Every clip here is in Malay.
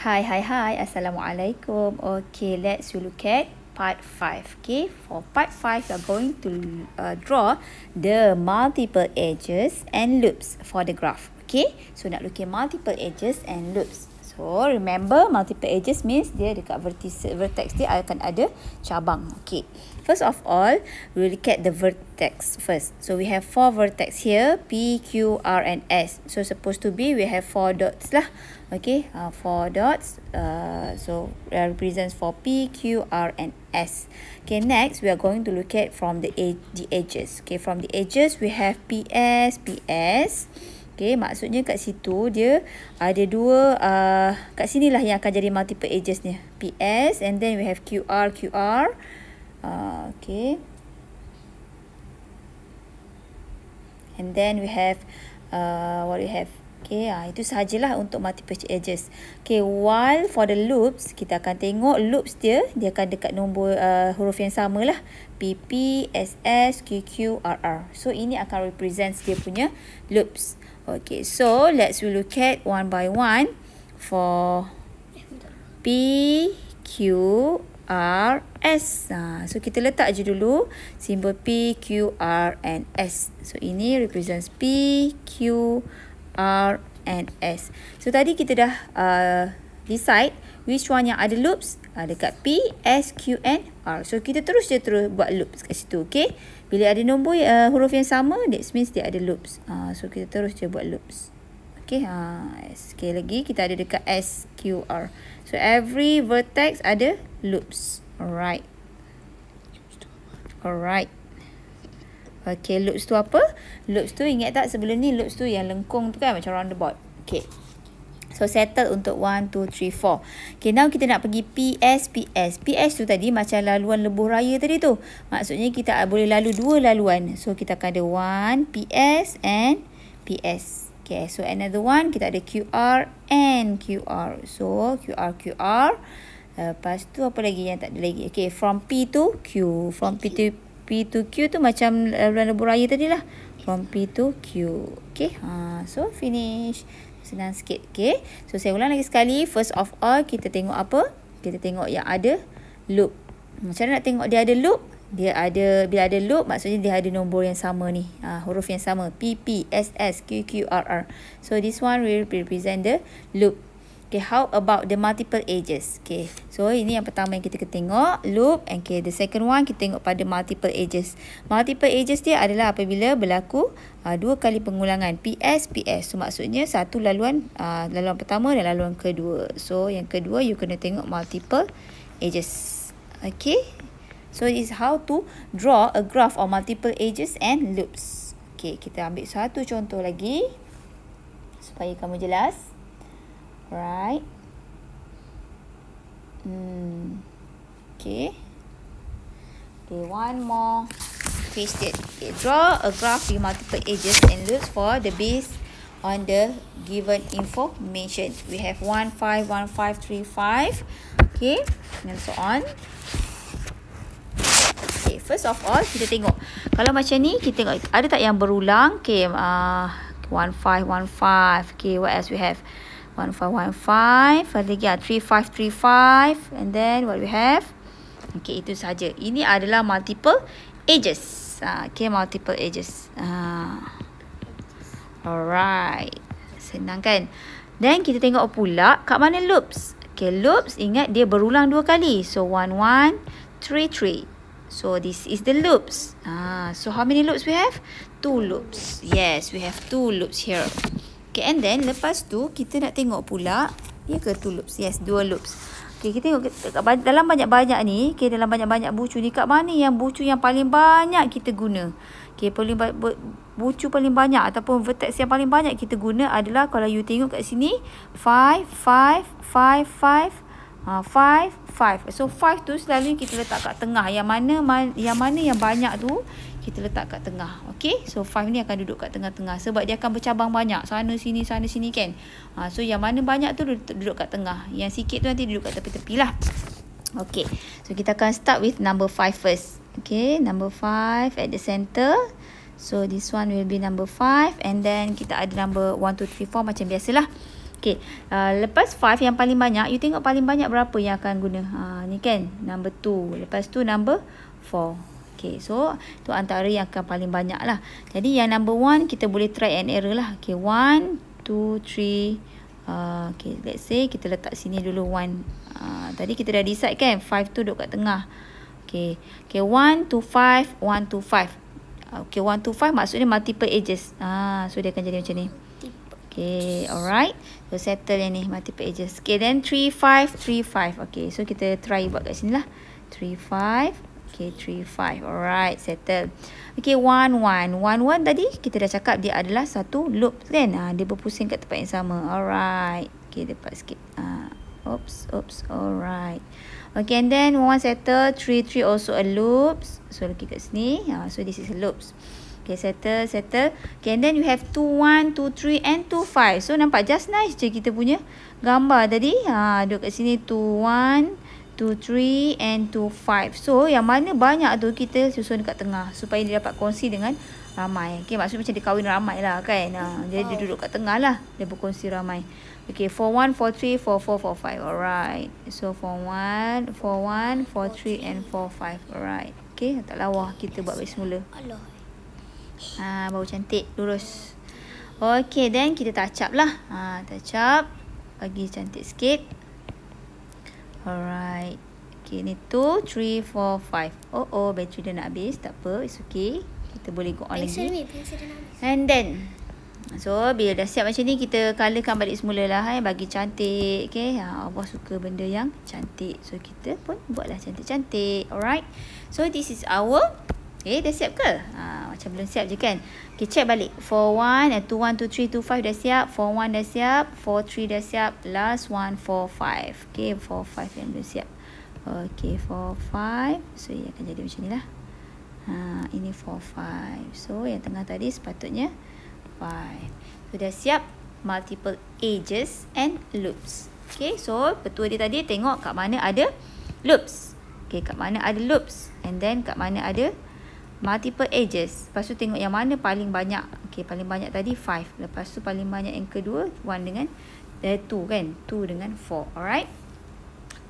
Hi, hi, hi. Assalamualaikum. Okay, let's look at part 5. Okay, for part 5, we are going to uh, draw the multiple edges and loops for the graph. Okay, so nak look at multiple edges and loops. So, remember multiple edges means dia dekat vertex dia akan ada cabang. Okay. First of all, we look at the vertex first. So we have four vertex here, P, Q, R and S. So supposed to be we have four dots lah. Okay, uh, four dots. Uh, so represents for P, Q, R and S. Okay, next we are going to look at from the, edge, the edges. Okay, from the edges we have P S, P S. Okay, maksudnya kat situ dia ada dua, uh, kat sini lah yang akan jadi multiple edges ni. S, and then we have Q R, Q R. Ah, okay and then we have uh, what we have okay ah itu sahajalah untuk multiple edges okay while for the loops kita akan tengok loops dia dia akan dekat nombor uh, huruf yang sama lah p p s s q q r r. so ini akan represent dia punya loops okay so let's we look at one by one for P, Q, R, S. Ha, so, kita letak je dulu simbol P, Q, R and S. So, ini represents P, Q, R and S. So, tadi kita dah uh, decide which one yang ada loops uh, dekat P, S, Q and R. So, kita terus je terus buat loops kat situ. Okay. Bila ada nombor uh, huruf yang sama, that means dia ada loops. Uh, so, kita terus je buat Loops. Okay, ha, sekali lagi kita ada dekat SQR. So, every vertex ada loops. Alright. Alright. Okay, loops tu apa? Loops tu ingat tak sebelum ni loops tu yang lengkung tu kan macam roundabout. Okay. So, settle untuk 1, 2, 3, 4. Okay, now kita nak pergi PS, PS. PS tu tadi macam laluan lebuh raya tadi tu. Maksudnya kita boleh lalu dua laluan. So, kita akan ada 1, PS and PS. Okay, so another one kita ada QR and QR. So, QR, QR. Lepas tu apa lagi yang tak ada lagi? Okay, from P to Q. From P to P to Q tu macam eh, laluan lebur raya tadi lah. From P to Q. Okay, ha, so finish. Senang sikit. Okay, so saya ulang lagi sekali. First of all, kita tengok apa? Kita tengok yang ada loop. Macam mana nak tengok dia ada loop? dia ada bila ada loop maksudnya dia ada nombor yang sama ni ha, huruf yang sama p p s s q q r r so this one will represent the loop okay how about the multiple edges okay so ini yang pertama yang kita kena tengok loop and okay the second one kita tengok pada multiple edges multiple edges dia adalah apabila berlaku uh, dua kali pengulangan p s p s. so maksudnya satu laluan uh, laluan pertama dan laluan kedua so yang kedua you kena tengok multiple edges okay So, it is how to draw a graph of multiple edges and loops. Okay, kita ambil satu contoh lagi. Supaya kamu jelas. Right. Hmm. Okay. Okay, one more. Paste Okay, draw a graph with multiple edges and loops for the base on the given information. We have one five one five three five, Okay, and so on first of all kita tengok kalau macam ni kita tengok ada tak yang berulang okay uh, one five one five okay what else we have one five one five ada lagi uh, three five three five and then what we have okay itu saja ini adalah multiple edges uh, ah, okay multiple edges uh, ah. alright senang kan then kita tengok pula kat mana loops Okay, loops ingat dia berulang dua kali. So, one, one, three, three. So this is the loops. Ah, so how many loops we have? Two loops. Yes, we have two loops here. Okay, and then lepas tu kita nak tengok pula dia ya ke two loops. Yes, dua loops. Okay, kita tengok kat dalam banyak-banyak ni, okay, dalam banyak-banyak bucu ni kat mana yang bucu yang paling banyak kita guna. Okay, paling ba bucu paling banyak ataupun vertex yang paling banyak kita guna adalah kalau you tengok kat sini 5 5 5 5 ah 5 5. So 5 tu selalu kita letak kat tengah. Yang mana yang mana yang banyak tu kita letak kat tengah. Okay. So 5 ni akan duduk kat tengah-tengah. Sebab dia akan bercabang banyak. Sana sini, sana sini kan. Ha, so yang mana banyak tu duduk kat tengah. Yang sikit tu nanti duduk kat tepi-tepi lah. Okay. So kita akan start with number 5 first. Okay. Number 5 at the center. So this one will be number 5. And then kita ada number 1, 2, 3, 4 macam biasalah sikit. Uh, ah, lepas 5 yang paling banyak, you tengok paling banyak berapa yang akan guna. Ha, ni kan, number 2. Lepas tu number 4. Okay, so tu antara yang akan paling banyak lah. Jadi yang number 1, kita boleh try and error lah. Okay, 1, 2, 3. Okay, let's say kita letak sini dulu 1. Uh, ah, tadi kita dah decide kan, 5 tu duduk kat tengah. Okay, 1 okay, to 5, 1 to 5. Okay, 1 to 5 maksudnya multiple edges. Ah, so, dia akan jadi macam ni. Okay, alright. So, settle yang ni, multiple edges. Okay, then 3, 5, 3, 5. Okay, so kita try buat kat sini lah. 3, 5. Okay, 3, 5. Alright, settle. Okay, 1, 1. 1, 1 tadi kita dah cakap dia adalah satu loop kan? Ha, dia berpusing kat tempat yang sama. Alright. Okay, dapat sikit. Ha, oops, oops. Alright. Okay, and then 1, 1 settle. 3, 3 also a loop. So, lagi kat sini. Ha, so, this is a loop. Okay, settle, settle. Okay, and then you have 2, 1, 2, 3 and 2, 5. So, nampak just nice je kita punya gambar tadi. Ha, duduk kat sini 2, 1, 2, 3 and 2, 5. So, yang mana banyak tu kita susun dekat tengah. Supaya dia dapat kongsi dengan ramai. Okay, maksudnya macam dia kahwin ramai lah kan. Ha, jadi, dia duduk kat tengah lah. Dia berkongsi ramai. Okay, 4, 1, 4, 3, 4, 4, 4, 5. Alright. So, 4, 1, 4, 1, 4, 3 and 4, 5. Alright. Okay, tak lawa kita buat dari semula. Allah. Ha, bau cantik, lurus. Okay, then kita touch up lah. Ha, touch up. Bagi cantik sikit. Alright. Okay, ni 2, 3, 4, 5. Oh, oh, bateri dah nak habis. Tak apa, it's okay. Kita boleh go on lagi. Pencil ni, pencil dah And then. So, bila dah siap macam ni, kita colorkan balik semula lah. Eh. Bagi cantik. Okay, ha, Allah suka benda yang cantik. So, kita pun buatlah cantik-cantik. Alright. So, this is our... Okay, eh, dah siap ke? Ha, macam belum siap je kan? Okay, check balik. 4-1, eh, 2-1, 2-3, 2-5 dah siap. 4-1 dah siap. 4-3 dah siap. Last one, 4-5. Okay, 4-5 yang belum siap. Okay, 4-5. So, ia akan jadi macam ni lah. Ha, ini 4-5. So, yang tengah tadi sepatutnya 5. So, dah siap. Multiple ages and loops. Okay, so petua dia tadi tengok kat mana ada loops. Okay, kat mana ada loops. And then, kat mana ada loops multiple edges. Lepas tu tengok yang mana paling banyak. Okay, paling banyak tadi 5. Lepas tu paling banyak yang kedua 1 dengan 2 eh, kan? 2 dengan 4. Alright?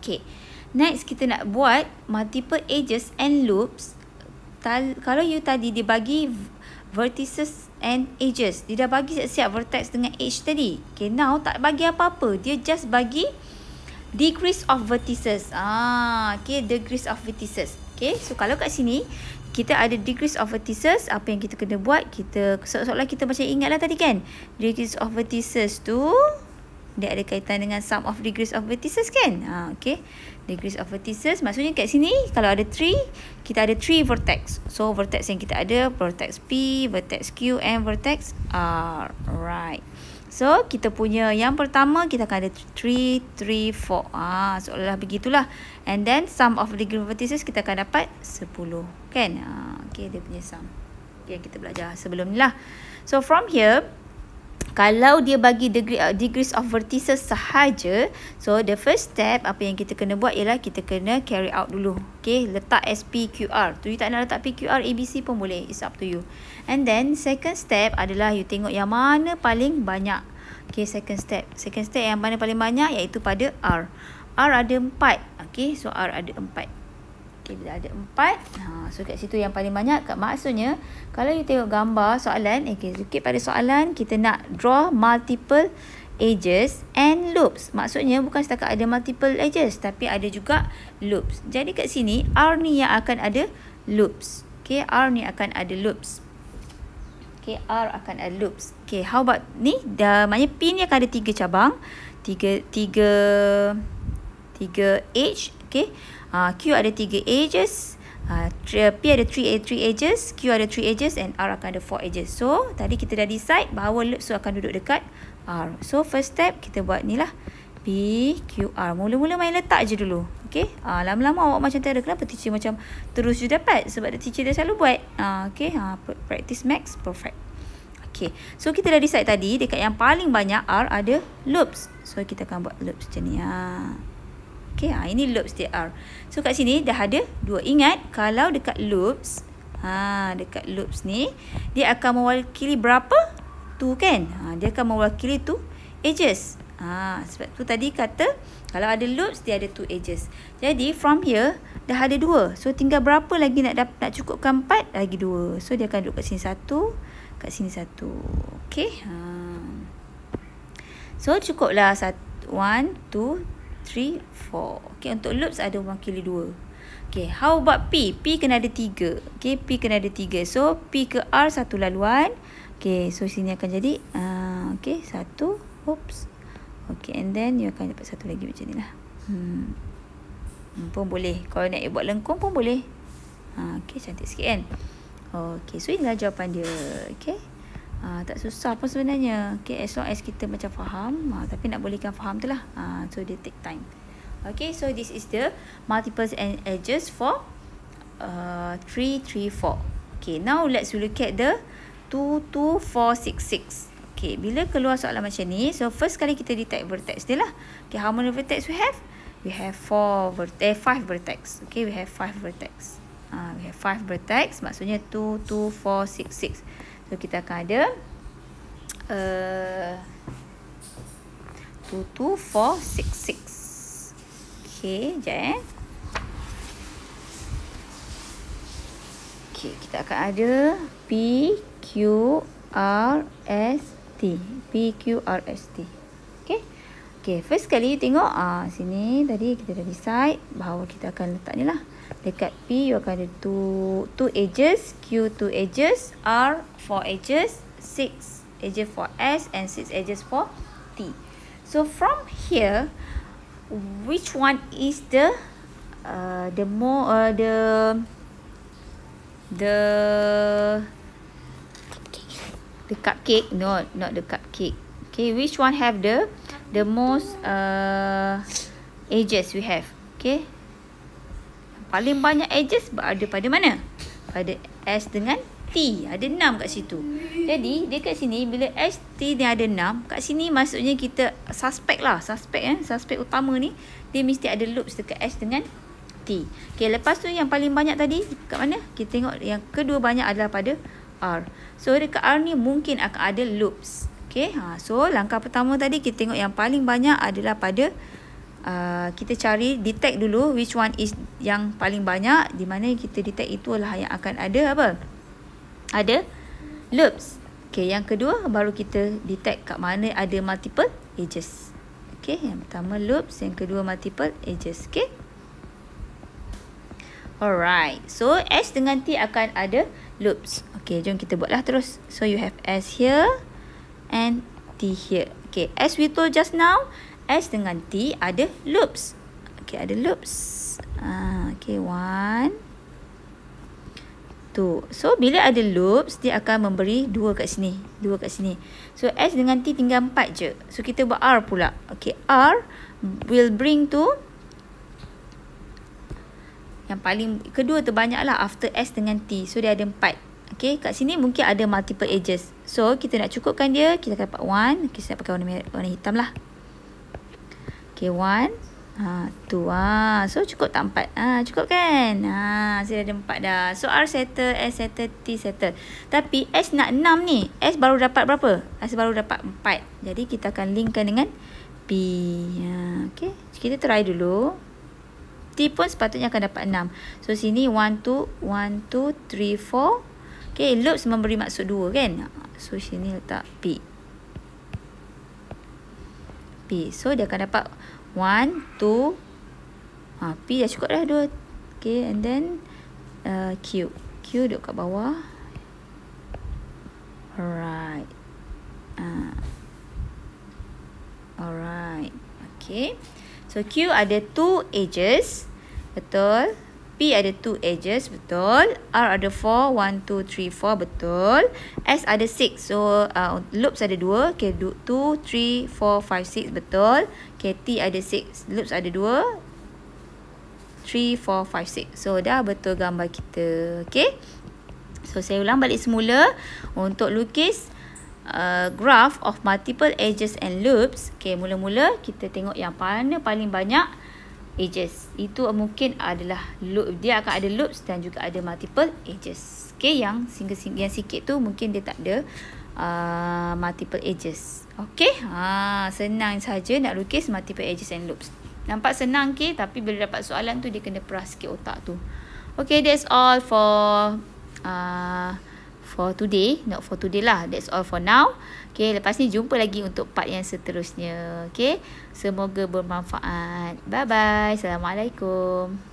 Okay. Next kita nak buat multiple edges and loops. Tal kalau you tadi dia bagi vertices and edges. Dia dah bagi siap-siap vertex dengan edge tadi. Okay. now tak bagi apa-apa. Dia just bagi Degrees of vertices. Ah, okay, degrees of vertices. Okay, so kalau kat sini, kita ada degrees of vertices apa yang kita kena buat kita seolah-olah kita macam lah tadi kan degrees of vertices tu dia ada kaitan dengan sum of degrees of vertices kan ha okay, degrees of vertices maksudnya kat sini kalau ada 3 kita ada 3 vertex so vertex yang kita ada vertex P vertex Q and vertex R right So kita punya yang pertama kita akan ada 3, 3, 4 ah, So lah begitulah And then sum of the given vertices kita akan dapat 10 Kan? Ah, okay dia punya sum Yang okay, kita belajar sebelum ni lah So from here kalau dia bagi degree uh, degrees of vertices sahaja so the first step apa yang kita kena buat ialah kita kena carry out dulu okey letak SPQR tu you tak nak letak PQR ABC pun boleh it's up to you and then second step adalah you tengok yang mana paling banyak okey second step second step yang mana paling banyak iaitu pada R R ada 4 okey so R ada 4 Okey, bila ada empat. Ha, so, kat situ yang paling banyak. Kat maksudnya, kalau you tengok gambar soalan. Eh, Okey, sikit pada soalan. Kita nak draw multiple edges and loops. Maksudnya, bukan setakat ada multiple edges. Tapi ada juga loops. Jadi, kat sini, R ni yang akan ada loops. Okey, R ni akan ada loops. Okey, R akan ada loops. Okey, how about ni? The, maknanya, P ni akan ada tiga cabang. Tiga, tiga, tiga edge. Okey. Ah, Q ada 3 edges. Uh, P ada 3 three edges, eh, Q ada 3 edges and R akan ada 4 edges. So, tadi kita dah decide bahawa loop so akan duduk dekat R. So, first step kita buat ni lah. P, Q, R. Mula-mula main letak je dulu. Okay. Uh, Lama-lama awak macam tiada. Kenapa teacher macam terus je dapat? Sebab teacher dah selalu buat. Uh, okay. Uh, practice max, perfect. Okay. So, kita dah decide tadi dekat yang paling banyak R ada loops. So, kita akan buat loops macam ni. Uh. Okay, ha, ini loops TR. So, kat sini dah ada dua. Ingat, kalau dekat loops, ha, dekat loops ni, dia akan mewakili berapa? Tu kan? Ha, dia akan mewakili tu edges. Ha, sebab tu tadi kata, kalau ada loops, dia ada two edges. Jadi, from here, dah ada dua. So, tinggal berapa lagi nak dapat nak cukupkan empat? Lagi dua. So, dia akan duduk kat sini satu. Kat sini satu. Okay, Ha. So, cukuplah satu. One, two, three, four. Okay, untuk loops ada wakili dua. Okay, how about P? P kena ada tiga. Okay, P kena ada tiga. So, P ke R satu laluan. Okay, so sini akan jadi. Uh, okay, satu. Oops. Okay, and then you akan dapat satu lagi macam ni lah. Hmm. hmm pun boleh. Kalau nak buat lengkung pun boleh. Uh, okay, cantik sikit kan? Okay, so inilah jawapan dia. Okay. Ha, tak susah pun sebenarnya. Okay, as long as kita macam faham. Ha, tapi nak bolehkan faham tu lah. Ha, so, dia take time. Okay, so this is the multiples and edges for 3, 3, 4. Okay, now let's look at the 2, 2, 4, 6, 6. Okay, bila keluar soalan macam ni. So, first kali kita detect vertex dia lah. Okay, how many vertex we have? We have four vertex, eh, five vertex. Okay, we have five vertex. Uh, we have five vertex. Maksudnya 2, 2, 4, 6, 6. So kita akan ada uh, 2, 2, 4, 6, 6 Okay, sekejap eh Okay, kita akan ada P, Q, R, S, T P, Q, R, S, T Okay, first kali tengok ah uh, sini tadi kita dah decide bahawa kita akan letak ni lah. Dekat P, you akan ada 2 edges, Q 2 edges, R 4 edges, 6 edges for S and 6 edges for T. So, from here, which one is the uh, the more, uh, the the the cupcake, no, not the cupcake. Okay, which one have the the most uh, edges we have. Okay. Paling banyak edges ada pada mana? Pada S dengan T. Ada 6 kat situ. Jadi, kat sini bila S, T ni ada 6. Kat sini maksudnya kita suspect lah. Suspect eh. Suspect utama ni. Dia mesti ada loops dekat S dengan T. Okay. Lepas tu yang paling banyak tadi kat mana? Kita tengok yang kedua banyak adalah pada R. So, dekat R ni mungkin akan ada loops. Okay, ha, so langkah pertama tadi kita tengok yang paling banyak adalah pada uh, kita cari detect dulu which one is yang paling banyak di mana kita detect itulah yang akan ada apa? Ada loops. E okay, yang kedua baru kita detect kat mana ada multiple edges. Okay, yang pertama loops, e yang kedua multiple edges. Okay. Alright, so S dengan T akan ada loops. E okay, jom kita buatlah terus. So you have S here and T here. Okay, as we told just now, S dengan T ada loops. Okay, ada loops. Ah, okay, one, two. So, bila ada loops, dia akan memberi dua kat sini. Dua kat sini. So, S dengan T tinggal empat je. So, kita buat R pula. Okay, R will bring to yang paling kedua terbanyak lah after S dengan T. So, dia ada empat. Okay, kat sini mungkin ada multiple edges. So, kita nak cukupkan dia. Kita akan dapat one. Kita nak pakai warna, warna hitam lah. Okay, one. Ha, two. Ha. Lah. So, cukup tak empat? Ha, cukup kan? Ha, saya ada empat dah. So, R settle, S settle, T settle. Tapi, S nak enam ni. S baru dapat berapa? S baru dapat empat. Jadi, kita akan linkkan dengan P. Ha, okay, kita try dulu. T pun sepatutnya akan dapat enam. So sini one two one two three four. Okay, loops memberi maksud dua kan? So, sini letak P. P. So, dia akan dapat 1, 2. Ha, P dah cukup dah 2. Okay, and then uh, Q. Q duduk kat bawah. Alright. Ah. Alright. Okay. So, Q ada 2 edges. Betul. Betul. P ada two edges, betul. R ada four, one, two, three, four, betul. S ada six, so uh, loops ada dua. Okay, two, three, four, five, six, betul. Okay, T ada six, loops ada dua. Three, four, five, six. So, dah betul gambar kita. Okay. So, saya ulang balik semula. Untuk lukis uh, graph of multiple edges and loops. Okay, mula-mula kita tengok yang mana paling banyak edges. Itu mungkin adalah loop. Dia akan ada loops dan juga ada multiple edges. Okay, yang single, single yang sikit tu mungkin dia tak ada uh, multiple edges. Okay, ha, senang saja nak lukis multiple edges and loops. Nampak senang ke? Tapi bila dapat soalan tu dia kena peras sikit otak tu. Okay, that's all for... Uh, for today. Not for today lah. That's all for now. Okay. Lepas ni jumpa lagi untuk part yang seterusnya. Okay. Semoga bermanfaat. Bye-bye. Assalamualaikum.